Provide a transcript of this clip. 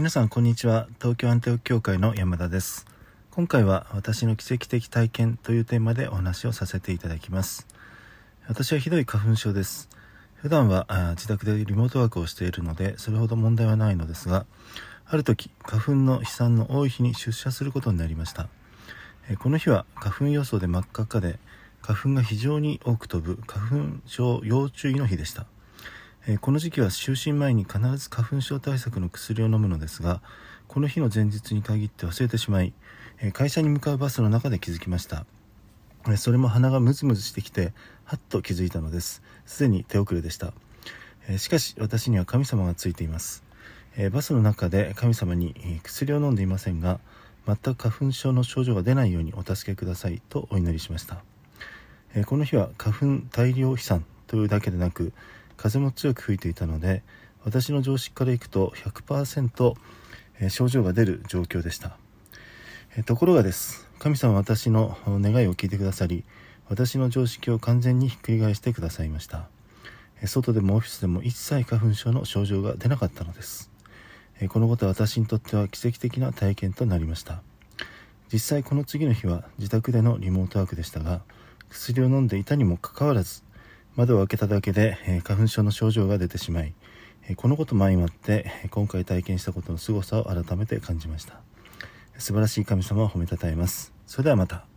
皆さんこんにちは東京アンテオ協会の山田です今回は私の奇跡的体験というテーマでお話をさせていただきます私はひどい花粉症です普段は自宅でリモートワークをしているのでそれほど問題はないのですがある時花粉の飛散の多い日に出社することになりましたこの日は花粉予想で真っ赤っかで花粉が非常に多く飛ぶ花粉症要注意の日でしたえー、この時期は就寝前に必ず花粉症対策の薬を飲むのですがこの日の前日に限って忘れてしまい、えー、会社に向かうバスの中で気づきましたそれも鼻がムズムズしてきてはっと気づいたのですすでに手遅れでしたしかし私には神様がついていますバスの中で神様に薬を飲んでいませんが全く花粉症の症状が出ないようにお助けくださいとお祈りしましたこの日は花粉大量飛散というだけでなく風も強く吹いていたので私の常識からいくと100%症状が出る状況でしたところがです神様私の願いを聞いてくださり私の常識を完全にひっくり返してくださいました外でもオフィスでも一切花粉症の症状が出なかったのですこのことは私にとっては奇跡的な体験となりました実際この次の日は自宅でのリモートワークでしたが薬を飲んでいたにもかかわらず窓を開けただけで、え花粉症の症状が出てしまい、えこのことも相まって今回体験したことの凄さを改めて感じました素晴らしい神様を褒めたたえますそれではまた